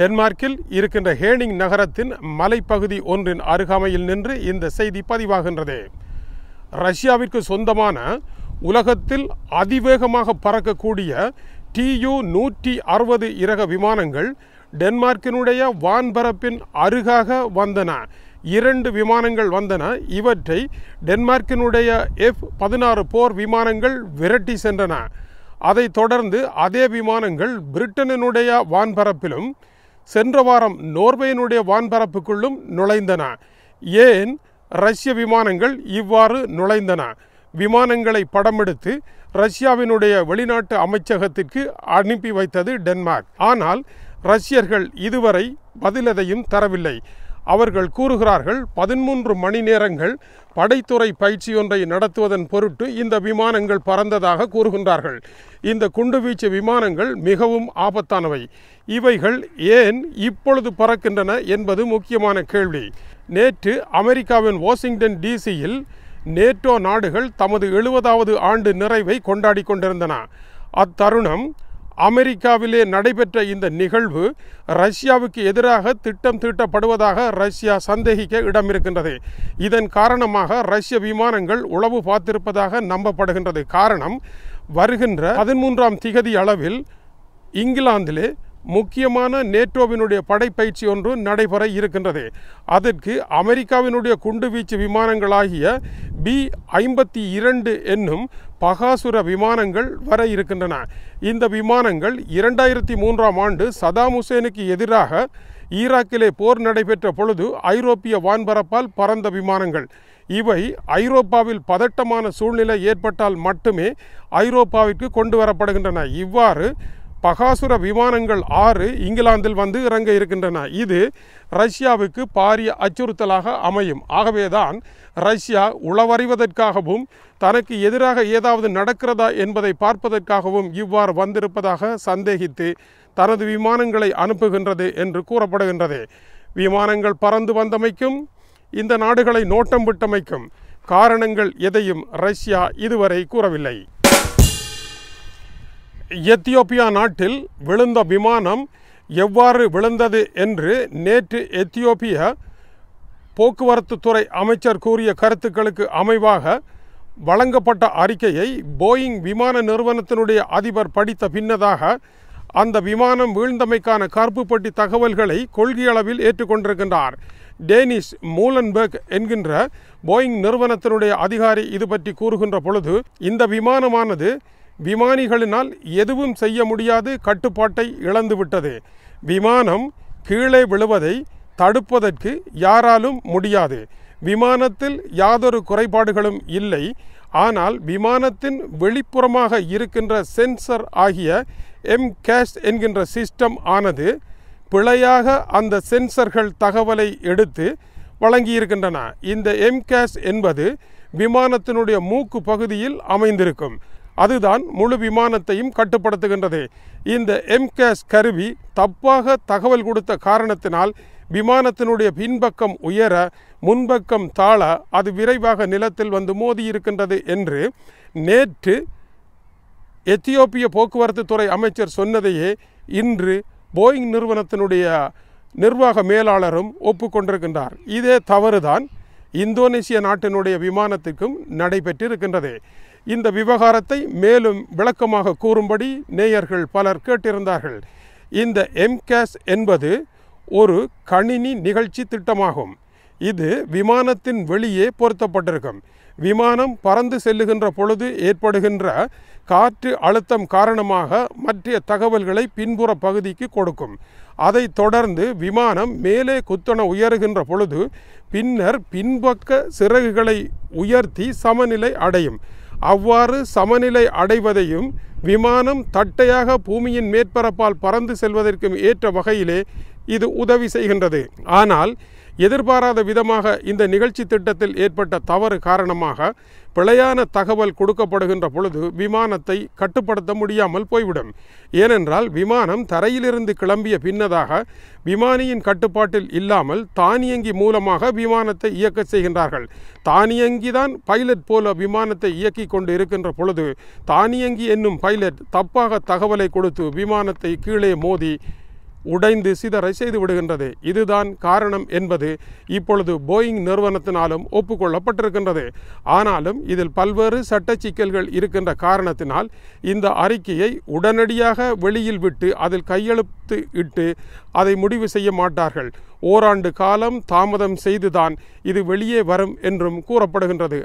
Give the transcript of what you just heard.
டென்மார்க்கில் இருக்கின்ற ஹேனிங் நகரத்தின் மலைப்பகுதி ஒன்றின் அருகாமையில் நின்று இந்த செய்தி பதிவாகின்றது ரஷ்யாவிற்கு சொந்தமான உலகத்தில் அதிவேகமாக பறக்கக்கூடிய டியு நூற்றி அறுபது இரக விமானங்கள் டென்மார்க்கினுடைய வான்பரப்பின் அருகாக வந்தன இரண்டு விமானங்கள் வந்தன இவற்றை டென்மார்க்கினுடைய எஃப் பதினாறு போர் விமானங்கள் விரட்டி சென்றன அதைத் தொடர்ந்து அதே விமானங்கள் பிரிட்டனினுடைய வான்பரப்பிலும் சென்ற வாரம் நோர்வேயினுடைய வான்பரப்புக்குள்ளும் நுழைந்தன ஏன் ரஷ்ய விமானங்கள் இவ்வாறு நுழைந்தன விமானங்களை படமெடுத்து ரஷ்யாவினுடைய வெளிநாட்டு அமைச்சகத்திற்கு அனுப்பி வைத்தது டென்மார்க் ஆனால் ரஷ்யர்கள் இதுவரை பதிலதையும் தரவில்லை அவர்கள் கூறுகிறார்கள் பதிமூன்று மணி நேரங்கள் படைத்துறை பயிற்சி ஒன்றை நடத்துவதன் பொருட்டு இந்த விமானங்கள் பறந்ததாக கூறுகின்றார்கள் இந்த குண்டுவீச்சு விமானங்கள் மிகவும் ஆபத்தானவை இவைகள் ஏன் இப்பொழுது பறக்கின்றன என்பது முக்கியமான கேள்வி நேற்று அமெரிக்காவின் வாஷிங்டன் டிசியில் நேட்டோ நாடுகள் தமது எழுபதாவது ஆண்டு நிறைவை கொண்டாடி கொண்டிருந்தன அத்தருணம் அமெரிக்காவிலே நடைபெற்ற இந்த நிகழ்வு ரஷ்யாவுக்கு எதிராக திட்டம் தீட்டப்படுவதாக ரஷ்யா சந்தேகிக்க இடமிருக்கின்றது இதன் காரணமாக ரஷ்ய விமானங்கள் உளவு பார்த்திருப்பதாக நம்பப்படுகின்றது காரணம் வருகின்ற பதிமூன்றாம் திகதி அளவில் இங்கிலாந்திலே முக்கியமான நேட்டோவினுடைய படைப்பயிற்சி ஒன்று நடைபெற இருக்கின்றது அதற்கு அமெரிக்காவினுடைய குண்டுவீச்சு விமானங்களாகிய பி ஐம்பத்தி இரண்டு என்னும் பகாசுர விமானங்கள் வர இருக்கின்றன இந்த விமானங்கள் இரண்டாயிரத்தி மூன்றாம் ஆண்டு சதாம் ஹுசேனுக்கு எதிராக ஈராக்கிலே போர் நடைபெற்ற பொழுது ஐரோப்பிய வான்பரப்பால் பறந்த விமானங்கள் இவை ஐரோப்பாவில் பதட்டமான சூழ்நிலை ஏற்பட்டால் மட்டுமே ஐரோப்பாவிற்கு கொண்டு வரப்படுகின்றன இவ்வாறு பகாசுர விமானங்கள் ஆறு இங்கிலாந்தில் வந்து இறங்க இருக்கின்றன இது ரஷ்யாவுக்கு பாரிய அச்சுறுத்தலாக அமையும் ஆகவேதான் ரஷ்யா உளவறிவதற்காகவும் தனக்கு எதிராக ஏதாவது நடக்கிறதா என்பதை பார்ப்பதற்காகவும் இவ்வாறு வந்திருப்பதாக சந்தேகித்து தனது விமானங்களை அனுப்புகின்றது என்று கூறப்படுகின்றது விமானங்கள் பறந்து வந்தமைக்கும் இந்த நாடுகளை நோட்டம் விட்டமைக்கும் காரணங்கள் எதையும் ரஷ்யா இதுவரை கூறவில்லை எத்தியோப்பியா நாட்டில் விழுந்த விமானம் எவ்வாறு விழுந்தது என்று நேற்று எத்தியோப்பிய போக்குவரத்துத்துறை அமைச்சர் கூறிய கருத்துக்களுக்கு அமைவாக வழங்கப்பட்ட அறிக்கையை போயிங் விமான நிறுவனத்தினுடைய அதிபர் படித்த பின்னதாக அந்த விமானம் வீழ்ந்தமைக்கான கருப்பு பட்டி தகவல்களை கொள்கையளவில் ஏற்றுக்கொண்டிருக்கின்றார் டேனிஷ் மூலன்பெக் என்கின்ற போயிங் நிறுவனத்தினுடைய அதிகாரி இது பற்றி கூறுகின்ற பொழுது இந்த விமானமானது விமானிகளினால் எதுவும் செய்ய முடியாது கட்டுப்பாட்டை இழந்துவிட்டது விமானம் கீழே விழுவதை தடுப்பதற்கு யாராலும் முடியாது விமானத்தில் யாதொரு குறைபாடுகளும் இல்லை ஆனால் விமானத்தின் வெளிப்புறமாக இருக்கின்ற சென்சர் ஆகிய எம் கேஷ் என்கின்ற சிஸ்டம் ஆனது பிழையாக அந்த சென்சர்கள் தகவலை எடுத்து வழங்கியிருக்கின்றன இந்த எம் கேஷ் என்பது விமானத்தினுடைய மூக்கு பகுதியில் அமைந்திருக்கும் அதுதான் முழு விமானத்தையும் கட்டுப்படுத்துகின்றது இந்த எம்கேஸ் கருவி தப்பாக தகவல் கொடுத்த காரணத்தினால் விமானத்தினுடைய பின்பக்கம் உயர முன்பக்கம் தாழ அது விரைவாக நிலத்தில் வந்து மோதி இருக்கின்றது என்று நேற்று எத்தியோப்பிய போக்குவரத்து துறை அமைச்சர் சொன்னதையே இன்று போயிங் நிறுவனத்தினுடைய நிர்வாக மேலாளரும் ஒப்புக்கொண்டிருக்கின்றார் இதே தவறுதான் இந்தோனேசிய நாட்டினுடைய விமானத்துக்கும் நடைபெற்றிருக்கின்றது இந்த விவகாரத்தை மேலும் விளக்கமாக கூறும்படி நேயர்கள் பலர் கேட்டிருந்தார்கள் இந்த எம்கேஸ் என்பது ஒரு கணினி நிகழ்ச்சி திட்டமாகும் இது விமானத்தின் வெளியே பொருத்தப்பட்டிருக்கும் விமானம் பறந்து செல்லுகின்ற பொழுது ஏற்படுகின்ற காற்று அழுத்தம் காரணமாக மற்ற தகவல்களை பின்புற பகுதிக்கு கொடுக்கும் அதைத் தொடர்ந்து விமானம் மேலே குத்தன உயருகின்ற பொழுது பின்னர் பின்பக்க சிறகுகளை உயர்த்தி சமநிலை அடையும் அவ்வாறு சமநிலை அடைவதையும் விமானம் தட்டையாக பூமியின் மேற்பரப்பால் பறந்து செல்வதற்கும் ஏற்ற வகையிலே இது உதவி செய்கின்றது ஆனால் எதிர்பாராத விதமாக இந்த நிகழ்ச்சி திட்டத்தில் ஏற்பட்ட தவறு காரணமாக பிழையான தகவல் கொடுக்கப்படுகின்ற பொழுது விமானத்தை கட்டுப்படுத்த முடியாமல் போய்விடும் ஏனென்றால் விமானம் தரையிலிருந்து கிளம்பிய பின்னதாக விமானியின் கட்டுப்பாட்டில் இல்லாமல் தானியங்கி மூலமாக விமானத்தை இயக்க செய்கின்றார்கள் தானியங்கி தான் பைலட் போல விமானத்தை இயக்கி கொண்டு இருக்கின்ற பொழுது தானியங்கி என்னும் பைலட் தப்பாக தகவலை கொடுத்து விமானத்தை கீழே மோதி உடைந்து சிதறை செய்து விடுகின்றது இதுதான் காரணம் என்பது இப்பொழுது போயிங் நிறுவனத்தினாலும் ஒப்புக்கொள்ளப்பட்டிருக்கின்றது ஆனாலும் இதில் பல்வேறு சட்ட சிக்கல்கள் இருக்கின்ற காரணத்தினால் இந்த அறிக்கையை உடனடியாக வெளியில் விட்டு அதில் கையெழுத்து இட்டு அதை முடிவு செய்ய மாட்டார்கள் ஓராண்டு காலம் தாமதம் செய்துதான் இது வெளியே வரும் என்றும் கூறப்படுகின்றது